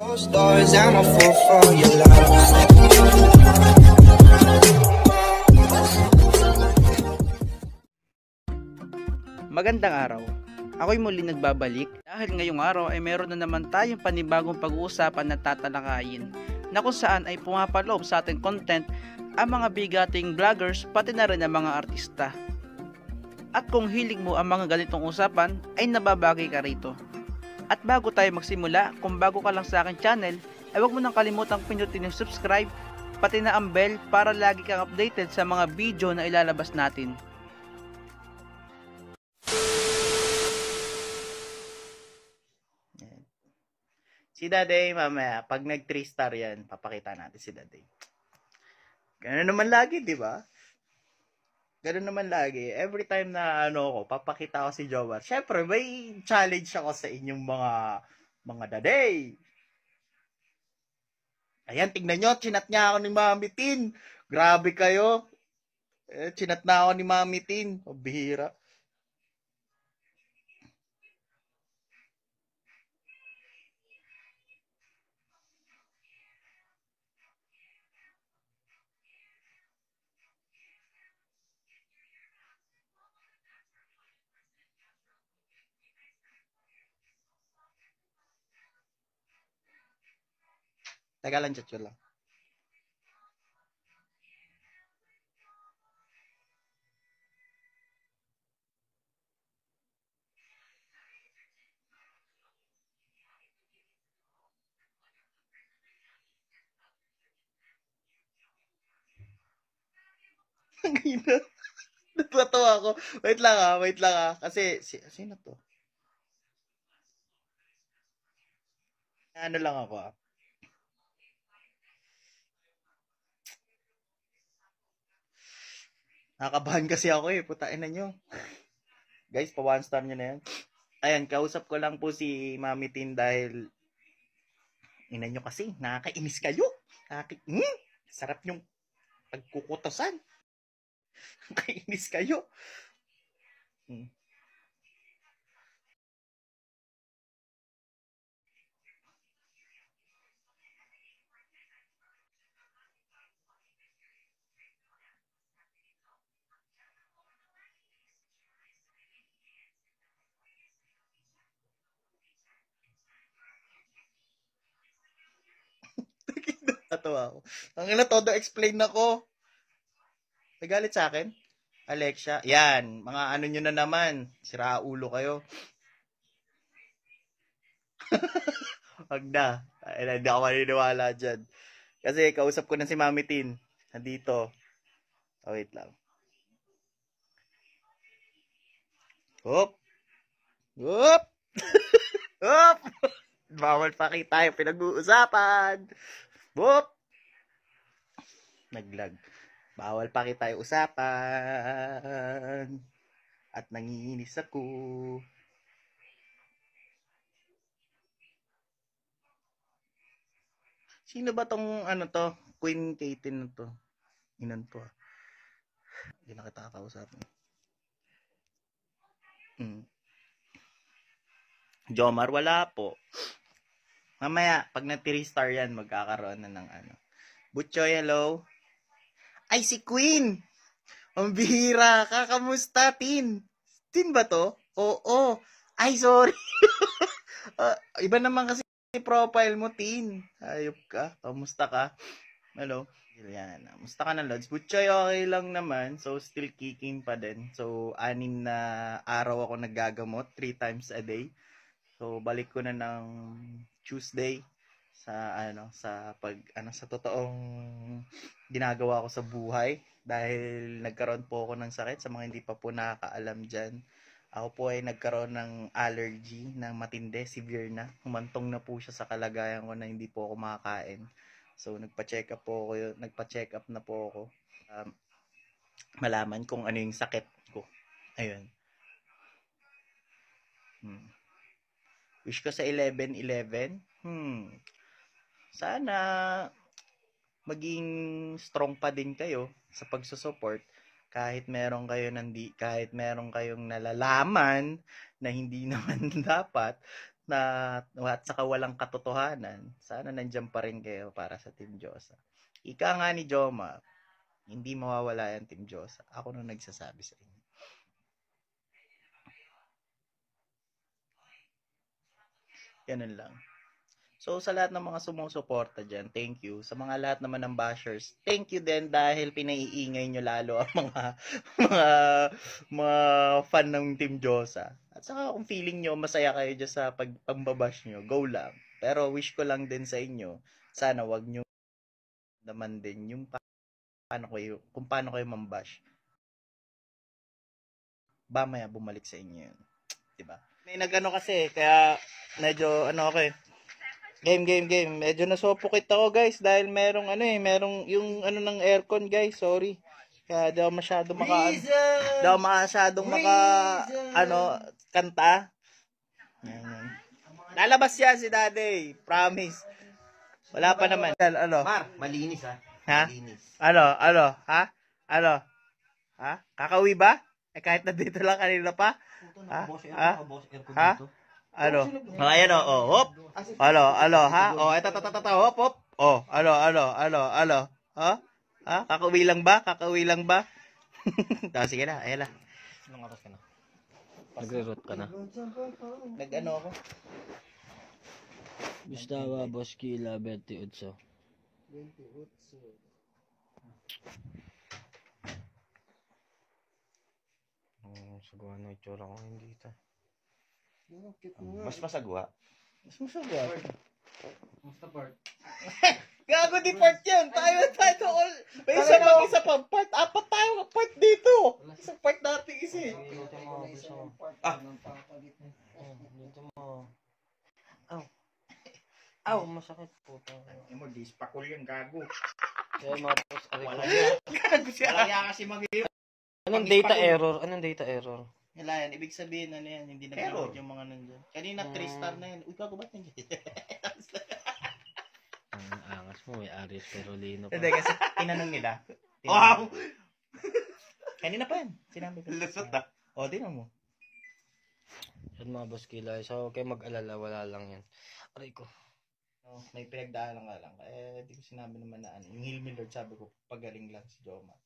Stars, I'm a fool for your love. Magandang araw. Ako'y muli nagbabalik dahil ngayong araw ay meron na naman tayong panibagong pag-uusapan na tatalakayin na kung saan ay pumapaloob sa ating content ang mga bigating vloggers pati na rin ang mga artista. At kung hilig mo ang mga ganitong usapan ay nababagay ka rito. At bago tayo magsimula, kung bago ka lang sa akin channel, ay huwag mo nang kalimutang pinutin yung subscribe, pati na ang bell para lagi kang updated sa mga video na ilalabas natin. Si Daday mamaya, pag nag 3 star yan, papakita natin si Daday. Ganun naman lagi, di ba? ganun naman lagi. Every time na ano ko, papakita ko si Jowar. Syempre, may challenge ako sa inyong mga mga daday. Ayan, tingnan nyo, chinat niya ako ni Mami Tin. Grabe kayo. Eh, chinat na ako ni Mami Tin. Oh, bihira. Teka lang, chat lang. Ang ina. ako. Wait lang ah, wait lang ah. Kasi, si, sino to? Ano lang ako ah. Nakabahan kasi ako eh. Putain na nyo. Guys, pa one star nyo na yan. Ayan, kausap ko lang po si Mami Tin dahil ina nyo kasi, nakakainis kayo. Nakaki mm, sarap yung pagkukutosan. Nakainis kayo. Mm. Natatawa ako. Ang ina, todo explain na ko. galit sa akin? Alexia, yan, mga ano nyo na naman. Sira ulo kayo. Wag na. hindi ako maniniwala dyan. Kasi kausap ko na si Mami Tin. Nandito. Oh, wait lang. Hop! Hop! Hop! Bawal pakita yung pinag-uusapan. Whoop! Naglag. Bawal pa kita usapan. At nangiinis ako. Sino ba tong ano to? Queen Katin na to. Inan to ah. Hindi na kita kakausapin. Mm. Jomar, wala po. Mamaya, pag nag star yan, magkakaroon na ng ano. Butchoy, hello? Ay, si Queen! Ang bihira ka, kamusta, Tin? Tin ba to? Oo. Ay, sorry. uh, iba naman kasi profile mo, Tin. Ayop ka. Kamusta ka? Hello? Yan. Musta ka na, Lods? Butchoy, okay lang naman. So, still kicking pa din. So, anim na araw ako naggagamot. Three times a day. So, balik ko na ng Tuesday sa ano sa pag ano sa totoong ginagawa ko sa buhay dahil nagkaroon po ako ng sakit sa mga hindi pa po nakakaalam diyan. Ako po ay nagkaroon ng allergy ng matindi, severe na. Humantong na po siya sa kalagayan ko na hindi po ako makakain. So nagpa-check up po ako, nagpa-check up na po ako. Um, malaman kung ano yung sakit ko. Ayun. Hmm. Wish ko sa 11-11. Hmm. Sana maging strong pa din kayo sa pagsusupport kahit meron kayo nandi kahit meron kayong nalalaman na hindi naman dapat na at saka walang katotohanan sana nandiyan pa rin kayo para sa Team Josa ika nga ni Joma hindi mawawala yan Team Josa ako nung nagsasabi sa inyo Ganun lang. So, sa lahat ng mga sumusuporta dyan, thank you. Sa mga lahat naman ng bashers, thank you din dahil pinaiingay nyo lalo ang mga, mga, mga fan ng Team Josa. At saka kung feeling nyo, masaya kayo dyan sa pag, pagbabash nyo, go lang. Pero wish ko lang din sa inyo, sana wag nyo naman din yung pa- paano kayo, kung paano kayo mambash. Ba maya bumalik sa inyo yun. Diba? May nagano kasi kaya medyo ano okay. Eh. Game game game. Medyo nasopokit ako guys dahil merong ano eh, merong yung ano ng aircon guys, sorry. Kaya daw masyado maka daw masyadong maka ano kanta. Yan, yan. Lalabas siya si Daddy, promise. Wala pa naman. Ano? Mar, malinis ha. Ha? Malinis. Ano? Ano? Ha? Ano? Ha? Kakawi ba? Eh, kahit na dito lang kanina pa. Ito, ha? Boss air, ha? Ah, ah. Boss air ko ha? Ano? Oh, ayan oh, oh, hop. Alo, ano, alo, ha? Oh, eto, tata, tata, hop, hop. Oh, alo, alo, alo, alo. Ha? Ha? Kakauwi lang ba? Kakauwi lang ba? oh, sige na, ayan na. Anong oras ka na? Nagre-root ka na? Nag-ano ako? Gustavo Boski, 28. 28. Ang sagwa na itsura ko ngayon dito. Oh, cute mo nga. Mas masagwa. Mas masagwa. Basta part. Gago di part yun. Tayo tayo all. May isa pang isa pa part. Apat tayo ng part dito. Isang part natin kasi. Eh. Ah. Dito mo. Aw. Aw, masakit po. Ano mo, dispakul yan, gago. Kaya mga post. Wala yan. Gago siya. Wala yan kasi mag Anong data pag- error? Anong data error? Wala yan. Ibig sabihin, ano yan, hindi nag-load yung mga nandun. Kanina, 3 Hmm. Ah. star na yan. Uy, kago, ba nandiyan? Ang angas mo, may Aris Perolino pa. Hindi, kasi tinanong nila. Tinanong- Wow! Kanina pa yan. Sinabi ko. Lusot na. Ah. O, oh, tinan mo. Yan mga boss kilay. So, okay, mag-alala. Wala lang yan. Aray ko. No, may pinagdaanan ka lang. Eh, di ko sinabi naman na ano. Yung Hill Miller, sabi ko, pagaling lang si Joma.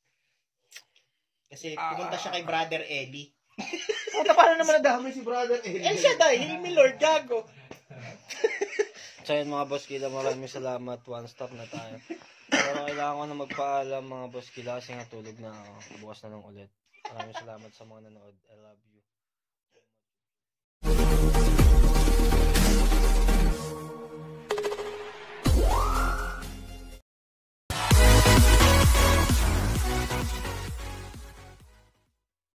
Kasi Ah, pumunta siya ah, kay ah. Brother Eddie. Puta, paano naman nadamay si brother eh? El Shaddai, Hail mi Lord, gago. So yun mga boss kila, maraming salamat. One stop na tayo. Pero kailangan ko na magpaalam mga boss kila kasi nga tulog na ako. Bukas na lang ulit. Maraming salamat sa mga nanood. I love you.